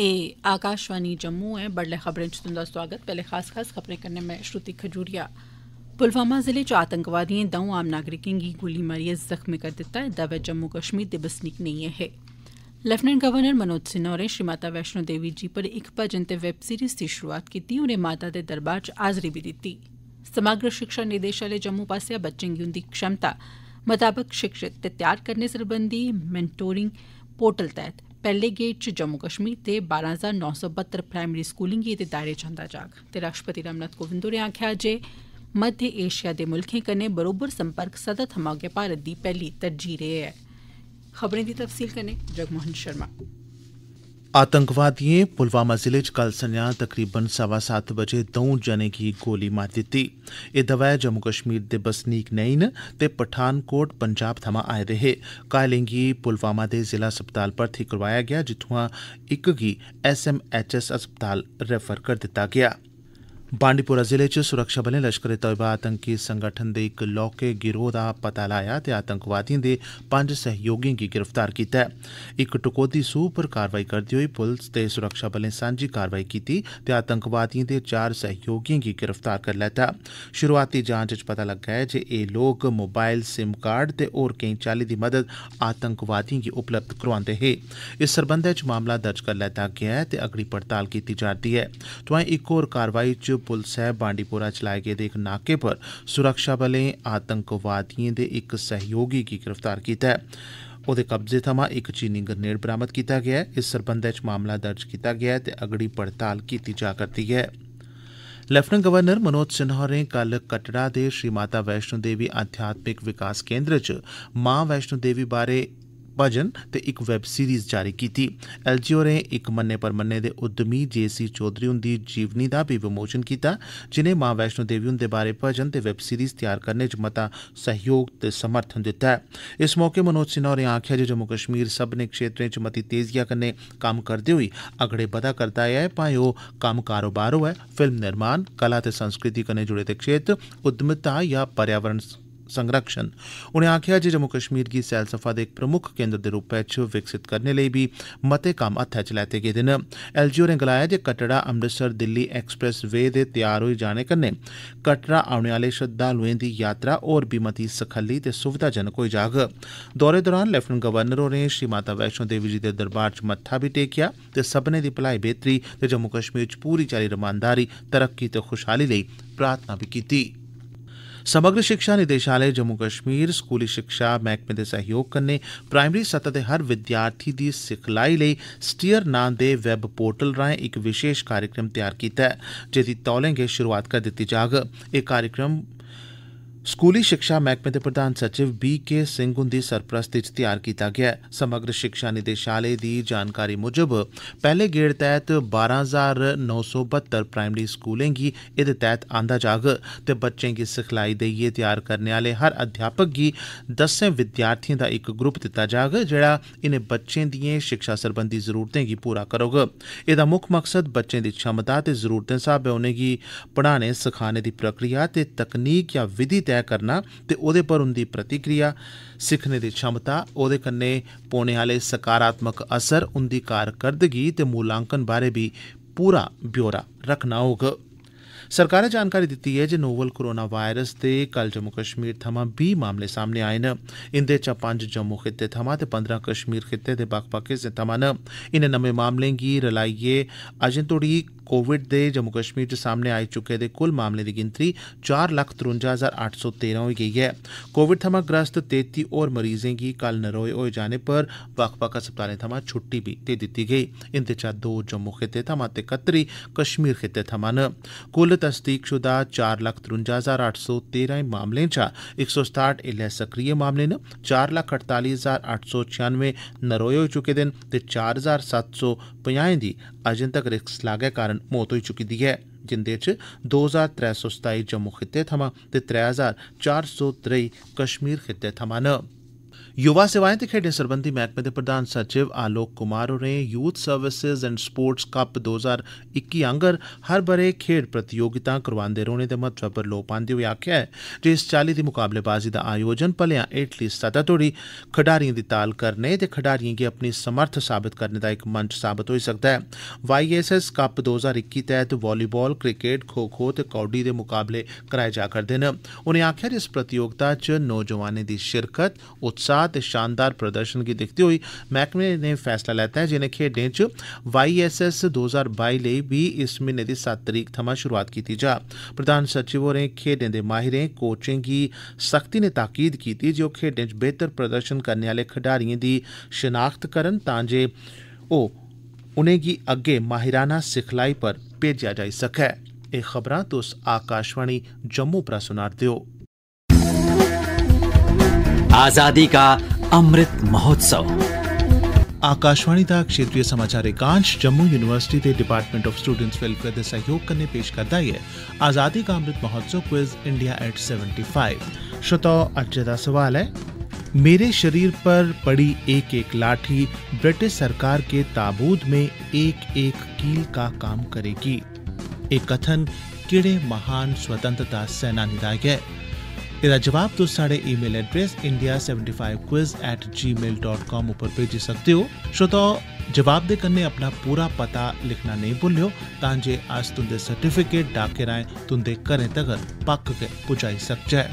ए आकाशवाणी जम्मू ऐ बडलै खबरें च तुंदा सोआगत पैहले खास खास खबरें कन्नै में श्रुति खजूरिया पुलवामा जिले च आतंकवादिएं दौं आम नागरिकें गी गोली मारियै जख्मी करी दित्ता एह्दा दावे जम्मू कश्मीर दे बसनीक नेईं हे लेफ्टिनेंट गवर्नर मनोज सिन्हा होरें श्री माता वैष्णो देवी जी पर इक भजन ते वैब सीरीज दी शुरूआत कीती उनें माता दे दरबार च हाजरी भी दित्ती समग्र शिक्षा निदेशालय जम्मू पास्सेआ बच्चें गी उंदी क्षमता मताबक शिक्षित ते त्यार करने सरबंधी मैंटोरिंग पोर्टल तैह्त पैहले गेड़ च जम्मू कश्मीर दे बारां हजार नौ सौ बहत्तर प्राईमरी स्कूलें गी एह्दे दायरे च आंदा जाग ते राष्ट्रपति रामनाथ कोविंद होरें आक्खेआ जे मध्य एशिया दे मुल्खें कन्नै बरोबर संपर्क सदा थमां गै भारत दी पैहली तरजीह रेई ऐ आतंकवादिएं पुलवामा जिले च कल संजा तकरीबन सवा सत्त बजे द'ऊं जनें गी गोली मारी दित्ती एह् दवै जम्मू कश्मीर दे बसनीक नेई न ते पठानकोट पंजाब थमां आए दे हे घायलें गी पुलवामा दे जिला अस्पताल भर्थी करोआया गेआ जित्थुआं इक गी एसएमएचएस अस्पताल रेफर करी दित्ता गेआ ऐ बांडीपोरा जिले च सुरक्षाबलें लश्करे तोयबा आतंकी संगठन दे इक लौह्के गिरोह दा पता लाया ते आतंकवादिएं दे पंज सहयोगिएं गी गिरफ्तार कीता ऐ इक टकोह्दी सूह पर कार्रवाई करदे होई पुलस ते सुरक्षाबलें सांझी कार्रवाई कीती ते आतंकवादिएं दे चार सहयोगिएं गी गिरफ्तार करी लैता शुरूआती जांच च पता लग्गा ऐ जे एह् लोक मोबाइल सिम कार्ड ते होर केई चाल्ली दी मदद आतंकवादिएं गी उपलब्ध करोआंदे हे इस सरबंधै च मामला दर्ज करी लैता गेआ ऐ ते अगड़ी पड़ताल कीती जा'रदी ऐ तोआई इक होर कार्रवाई च पुलसै बांडीपोरा च लाए गेदे इक नाके पर सुरक्षाबलें आतंकवादिएं दे इक सहयोगी गी गिरफ्तार कीता ऐ ओह्दे कब्जे थमां इक चीनी ग्रनेड बरामद कीता गेआ ऐ इस सरबंधै च मामला दर्ज कीता गेआ ऐ ते अगड़ी पड़ताल कीती जा करदी ऐ लेफ्टिनेंट गवर्नर मनोज सिन्हा होरें कल कटड़ा दे श्री माता वैष्णो देवी अध्यात्मिक विकास केन्द्र च मां वैष्णो देवी बारै भजन ते इक वैब सीरीज जारी कीती एल जी होरें इक मन्ने परमन्ने दे उद्यमी जेसी चौधरी हुंदी जीवनी दा बी विमोचन कीता जिनें मां वैष्णो देवी हुंदे बारे भजन ते वैब सीरीज तैयार करने च मता सहयोग ते समर्थन दित्ता ऐ इस मौके मनोज सिन्हा होरें आखेआ जे जम्मू कश्मीर सब्मनें क्षेत्रें च मती तेजिआ कन्नै कम्म करदे होई अगड़े बधा करदा ऐ भाएं ओह् कम्म कारोबार होऐ फिल्म निर्माण कला ते संस्कृति कन्नै जुड़े दे क्षेत्र उद्यमिता या पर्यावरण संरक्षण उनें आक्खेआ जे जम्मू कश्मीर गी सैलसफा दे इक प्रमुक्ख केन्द्र दे रूपै च विकसित करने लेई बी मते कम्म हत्थै च लैते गेदे न एल जी होरें गलाया जे कटड़ा अमृतसर दिल्ली एक्सप्रेस वे दे तैयार होई जाने कन्नै कटड़ा औने आले श्रद्धालुएं दी यात्रा होर बी मती सखल्ली ते सुविधाजनक होई जाग दौरे दौरान लेफ्टिनेंट गवर्नर होरें श्री माता वैष्णो देवी जी दे दरबार च मत्था बी टेकेआ ते सब्बनें दी भलाई बेहतरी ते जम्मू कश्मीर च पूरी चाली रमानदारी तरक्की ते खुशहाली लेई प्रार्थना बी कीती कीती समग्र शिक्षा निदेशालय जम्मू कश्मीर स्कूली शिक्षा मैह्कमे दे सहयोग कन्नै प्राइमरी सतह दे हर विद्यार्थी दी सिखलाई लेई स्टीयर नां दे वैब पोर्टल राएं इक विशेष कार्यक्रम तैयार कीता ऐ जेह्दी तौले गै शुरुआत करी दित्ती जाग एह् कार्यक्रम स्कूली शिक्षा मैह्कमे दे प्रधान सचिव बी के सिंह हुंदी सरपरस्ती च तैयार कीता गेआ ऐ समग्र शिक्षा निदेशालय दी जानकारी मुजब पैह्ले गेड़ तैह्त बारां हजार नौ सौ बहत्तर प्राइमरी स्कूलें गी एह्दे तैह्त आंदा जाग ते बच्चें गी सिखलाई देइयै तैयार करने आह्ले हर अध्यापक गी दस्सें विद्यार्थिएं दा इक ग्रुप दित्ता जाग जेह्ड़ा इनें बच्चें दिएं शिक्षा सरबंधी जरूरतें गी पूरा करोग एह्दा मुक्ख मकसद बच्चें दी क्षमता ते जरूरतें स्हाबै उनेंगी पढ़ाने सखाने दी प्रक्रिया ते तकनीक या विधि तैह्त तैऽ करना ते ओह्दे पर उंदी प्रतिक्रिया सिक्खने दी क्षमता ओह्दे कन्नै पौने आह्ले सकारात्मक असर उंदी कारकरदगी ते मूलांकन बारै बी पूरा ब्यौरा रखना होग सरकारै जानकारी दित्ती ऐ जे नोवल कोरोना वायरस दे कल जम्मू कश्मीर थमां बीह् मामले सामने आए न इंदे चा पंज जम्मू खित्ते थमां ते पंदरां कश्मीर खित्ते दे बक्ख बक्ख हिस्सें थमां न इनें नमें मामलें गी रलाइयै अजें तोड़ी कोविड दे जम्मू कश्मीर च सामने आई चुके दे कुल मामलें दी गिनतरी चार लक्ख तरुंजा हजार अट्ठ सौ तेरां होई गेई ऐ कोविड थमां ग्रस्त तेती होर मरीजें गी कल नरोए होए जाने पर बक्ख बक्ख अस्पतालें थमां छुट्टी बी दे दित्ती गेई इंदे चा दो जम्मू खित्ते थमां ते कत्तरी कश्मीर खित्ते थमां न कुल तस्दीकशुदा चार लक्ख तरुंजा हजार अट्ठ सौ तेरां मामलें चा इक सौ सताहठ एल्लै सक्रिय मामले न चार लक्ख अड़ताली हजार अट्ठ सौ छियानवे नरोए होई चुके दे न ते चार हजार सत्त सौ पंजाहें दी अजें तगर इस लागै कारण मौत होई चुकी दी ऐ जिंदे च दो हजार त्रै सौ सताई जम्मू खित्ते थमां ते त्रै हजार चार सौ त्रेई कश्मीर खित्ते थमां न युवा सेवाएं ते खेड्डें सरबंधी मैह्कमे दे प्रधान सचिव आलोक कुमार होरें youth services and sports cup दो ज्हार इक्की आंगर हर ब'रे खेड्ढ प्रतियोगितां करोआंदे रौह्ने दे महत्वै पर लोऽ पांदे होई आखेआ ऐ जे इस चाल्ली दी मुकाबलेबाजी दा आयोजन भलेआं हेठली सतह तोड़ी खडारिएं दी ताल करने ते खडारिएं गी अपनी समर्थ साबत करने दा इक मंच साबत होई सकदा ऐ वाईएसएस कप दो ज्हार इक्की तैह्त वालीबाल क्रिकेट खो खो ते कौड्डी दे मुकाबले कराए जा करदे न उनें आखेआ जे इस प्रतियोगिता च नौजवानें दी शिरकत उत्साह ਸਲਾਹ ਤੇ ਸ਼ਾਨਦਾਰ ਪ੍ਰਦਰਸ਼ਨ ਕੀ ਦਿਖਦੇ ਹੋਈ ਮਹਿਕਮੇ ਨੇ ਫੈਸਲਾ ਲੈਤਾ ਹੈ ਜਿਨੇ ਖੇਡਾਂ ਚ YSS 2022 ਲਈ ਵੀ ਇਸ ਮਹੀਨੇ ਦੀ 7 ਤਰੀਕ ਥਮਾਂ ਸ਼ੁਰੂਆਤ ਕੀਤੀ ਜਾ ਪ੍ਰਧਾਨ ਸਚਿਵ ਹੋਰੇ ਖੇਡਾਂ ਦੇ ਮਾਹਿਰਾਂ ਕੋਚਿੰਗ ਦੀ ਸਖਤੀ ਨੇ ਤਾਕੀਦ ਕੀਤੀ ਜੋ ਖੇਡਾਂ ਚ ਬਿਹਤਰ ਪ੍ਰਦਰਸ਼ਨ ਕਰਨ ਵਾਲੇ ਖਿਡਾਰੀਆਂ ਦੀ ਸ਼ਨਾਖਤ ਕਰਨ ਤਾਂ ਜੇ ਉਹ ਉਨੇ ਕੀ ਅੱਗੇ ਮਾਹਿਰਾਨਾ ਸਿਖਲਾਈ ਪਰ ਭੇਜਿਆ ਜਾ ਸਕੇ ਇਹ ਖਬਰਾਂ ਤੁਸ ਆਕਾਸ਼ਵਾਣੀ ਜੰਮੂ ਪ੍ਰਸਾਰਣ ਦਿਓ आजादी का अमृत महोत्सव आकाशवाणी का क्षेत्रीय समाचार एकांश जम्मू यूनिवर्सिटी के डिपार्टमेंट ऑफ स्टूडेंट्स वेलफेयर के सहयोग कन्नै पेश करता है आजादी का अमृत महोत्सव क्विज इंडिया एट 75 श्रोता अज्जै दा सवाल है मेरे शरीर पर पड़ी एक एक लाठी ब्रिटिश सरकार के ताबूत में एक एक कील का काम करेगी एक कथन किड़े महान स्वतंत्रता सेनानी दा है एदा जवाब तुस तो साढ़े email address India seventy five quiz at gmail dot com उप्पर भेजी सकते हो श्रोताओ जवाब दे कन्नै अपना पूरा पता लिखना नेईं भुल्लेओ तां जे अस तुंदे सर्टिफिकेट डाके राहें तुंदे घरें तगर पक्क गै पुजाई सकचै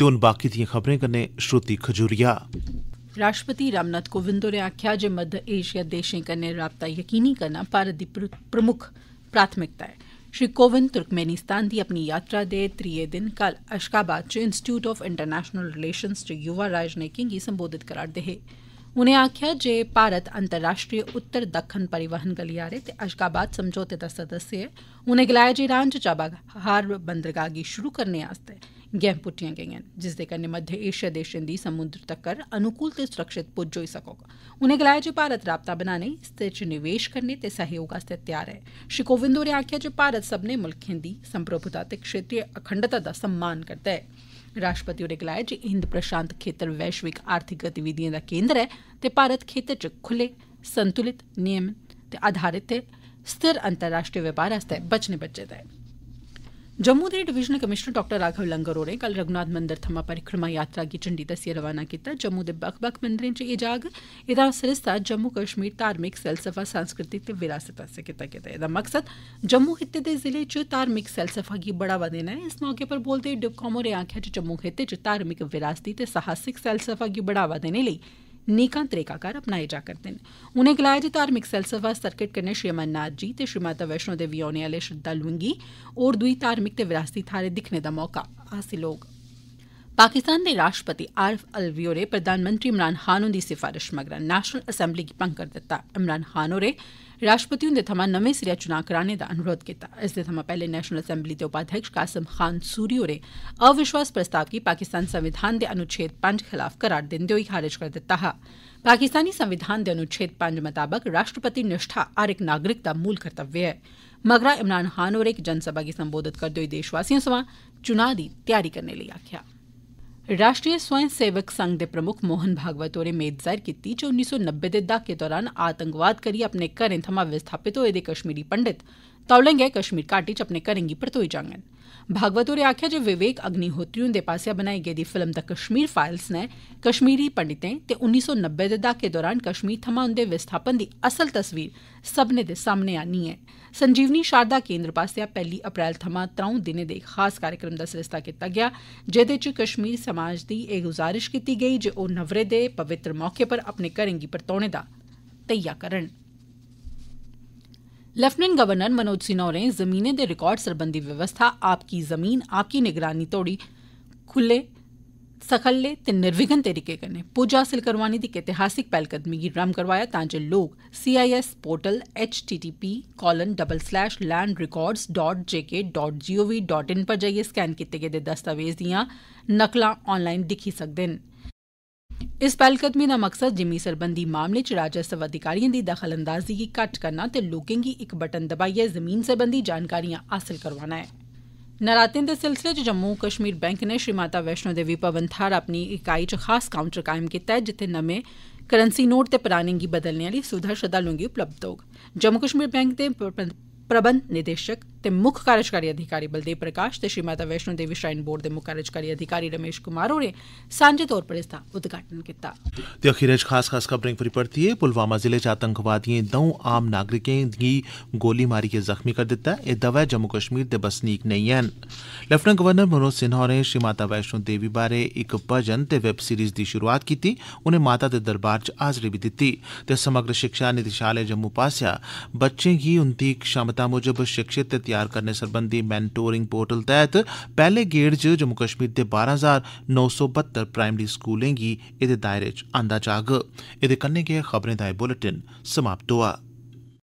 ते बाकी दियें खबरें कन्नै श्रुति खजूरिया राष्ट्रपति रामनाथ कोविंद होरें आक्खेआ जे मध्य एशिया देशें कन्नै राबता यकीनी करना भारत दी प्रमुख प्राथमिकता ऐ श्री कोविंद तुर्कमेनिस्तान दी अपनी यात्रा दे त्रीये दिन कल अशकाबाद च इंस्टीट्यूट आफ इंटरनेशनल रिलेशन्स च युवा राजनयिकें गी संबोधित करा'रदे हे उनें आक्खेआ जे भारत अंतर्राष्ट्रीय उत्तर दक्खन परिवहन गलियारे ते अशकाबाद समझौते दा सदस्य ऐ उनें गलाया जे ईरान च चाबहार बंदरगाह गी शुरू करने आस्तै गेहपुटियां गेइयां न जिसदे कन्नै मध्य एशिया देशें दी समुन्द्र तक्कर अनुकूल ते सुरक्षित पुज्ज होई सकोग उनें गलाया जे भारत राबता बनाने इसदे च निवेश करने ते सहयोग आस्तै तैयार ऐ श्री कोविंद होरें आखेआ जे भारत सब्मनें मुल्खें दी संप्रभुता ते क्षेत्रीय अखंडता दा सम्मान करदा ऐ राष्ट्रपति होरें गलाया जे हिंद प्रशांत खेतर वैश्विक आर्थिक गतिविधिएं दा केन्द्र ऐ ते भारत खेतर च खुले संतुलित नियम ते आधारित ते स्थिर अंतर्राष्ट्रीय व्यापार आस्तै बचने बचे दा ऐ जम्मू दे divisional commissioner doctor Raghav Langar होरें कल रघुनाथ मंदर थमां परिक्रमा यात्रा गी झंडी दस्सियै रवाना कीता जम्मू दे बक्ख बक्ख मंदरें च एह् जाग एह्दा सरिस्ता जम्मू कश्मीर धार्मिक सैलसफा सांस्कृतिक ते विरासत आसेआ कीता गेदा ऐ एह्दा मकसद जम्मू खित्ते दे जिलें च धार्मिक सैलसफा गी बढ़ावा देना ऐ इस मौके उप्पर बोलदे होई डिवकाम होरें आक्खेआ जे जम्मू खित्ते च धार्मिक विरासती ते साहसिक सैलसफा गी बढ़ावा देने लेई नेकां तरीकाकार अपनाए जा'रदे न उनें गलाया जे धार्मिक सैलसफा सर्किट कन्नै श्री अमरनाथ जी ते श्री माता वैष्णो देवी औने आले श्रद्वालुएं गी होर दुई धार्मिक ते विरासती थाहरें दिक्खने दा मौका हासिल होग पाकिस्तान दे राष्ट्रपति आरिफ अलवी होरें प्रधानमंत्री इमरान खान हुंदी सिफारिश मगरा नेशनल असैम्बली गी भंग करी दित्ता इमरान खान होरें राष्ट्रपति हुंदे थमां नमें सिरेआ चुनां कराने दा अनुरोध कीता इसदे थमां पैहले नेशनल असैम्बली दे उपाध्यक्ष कासिम खान सूरी होरें अविश्वास प्रस्ताव गी पाकिस्तान संविधान दे अनुच्छेद पंज खिलाफ करार दिंदे होई खारिज करी दित्ता हा पाकिस्तानी संविधान दे अनुच्छेद पंज मताबक राष्ट्रपति निष्ठा हर इक नागरिक दा मूल कर्तव्य ऐ मगरा इमरान खान होरें इक जनसभा गी संबोधित करदे होई देशवासियें सवां चुनां दी तैयारी करने लेई आखेआ राष्ट्रीय स्वयं सेवक संघ दे प्रमुख मोहन भागवत होरें मेद जाहिर कीती जे सौ नब्बे दे दहाके दौरान आतंकवाद करी अपने घरें थमां विस्थापित होए दे कश्मीरी पंडित तौले गै कश्मीर घाटी च अपने घरें गी परतोई जांगन भागवत होरें आक्खेआ जे विवेक अग्निहोत्री हुन्दे पास्सेआ बनाई गेदी फिल्म द कश्मीर फाइल्स नै कश्मीरी पंडितें ते उन्नी सौ नब्बै दे दहाके दौरान कश्मीर थमां उन्दे विस्थापन दी असल तस्वीर सब्बने दे सामने आन्नी ऐ संजीवनी शारदा केन्द्र पास्सेआ पैहली अप्रैल थमां त्रंऊ दिनें दे इक खास कार्यक्रम दा सरिस्ता कीता गेआ जेदे च कश्मीरी समाज दी एह् गुजारिश कीती गेई जे ओ नवरेह दे पवित्र मौके पर अपने घरें गी परतोने दा धेइया करन लेफ्टिनेंट गवर्नर मनोज सिन्हा होरें जमीनें दे रिकार्ड सरबंधी व्यवस्था आपकी जमीन आपकी निगरानी तोड़ी खुले सखल्ले ते निर्विघन तरीके कन्नै पुज हासिल करोआने दी इतिहासिक पहलकदमी गी रम करवाया तां जे लोक CIS portal HTTP colon double slash land K dot G O GOV dot in पर जाइयै स्कैन कीते गेदे दस्तावेज दियां नकलां ऑनलाइन दिक्खी सकदे न इस पैहलकदमी दा मकसद जिमीं सरबंधी मामलें च राजस्व अधिकारिएं दी दखलअंदाजी गी घट्ट करना ते लोकें गी इक बटन दबाइयै जमीन सरबंधी जानकारियां हासल करोआना ऐ नरातें दे सिलसिले च जम्मू कश्मीर बैंक नै श्री माता वैष्णो देवी भवन थाहर अपनी इकाई च खास काउंटर कायम कीता ऐ जित्थें नमें करंसी नोट ते पराने गी बदलने आली सुविधा श्रद्वालुएं गी उपलब्ध होग जम्मू कश्मीर बैंक दे प्रबंध निदेशक ते मुक्ख कार्यकारी अधिकारी बलदेव प्रकाश ते श्री माता वैष्णो देवी श्राइन बोर्ड दे मुक्ख कार्यकारी अधिकारी रमेश कुमार होरें सांझे तौर पर इसदा उद्घाटन कीता ते खास खास खबरें पुलवामा जिले च आतंकवादिएं द'ऊं आम नागरिकें गी गोली मारियै जख्मी करी दित्ता एह् दवै जम्मू कश्मीर दे बसनीक नेईं हैन लेफ्टिनेंट गवर्नर मनोज सिन्हा होरें श्री माता वैष्णो देवी बारे इक भजन ते वेब सीरीज दी शुरूआत कीती उनें माता दे दरबार च हाजरी बी दित्ती ते समग्र शिक्षा निदेशालय जम्मू पासेआ बच्चें गी उंदी क्षमता मुजब शिक्षित ते ਤਿਆਰ ਕਰਨੇ ਸਰਬੰਧੀ ਮੈਂਟੋਰਿੰਗ ਪੋਰਟਲ ਤਹਿਤ ਪਹਿਲੇ ਗੇੜ 'ਚ ਜੰਮੂ ਕਸ਼ਮੀਰ ਦੇ 12972 ਪ੍ਰਾਇਮਰੀ ਸਕੂਲਾਂ ਦੀ ਇਹਦੇ ਦਾਇਰੇ 'ਚ ਆਂਦਾ ਜਾਗ ਇਹਦੇ ਕੰਨੇ ਗਏ ਖਬਰਾਂ ਦਾ ਇਹ ਬੁਲੇਟਿਨ ਸਮਾਪਤ ਹੋਆ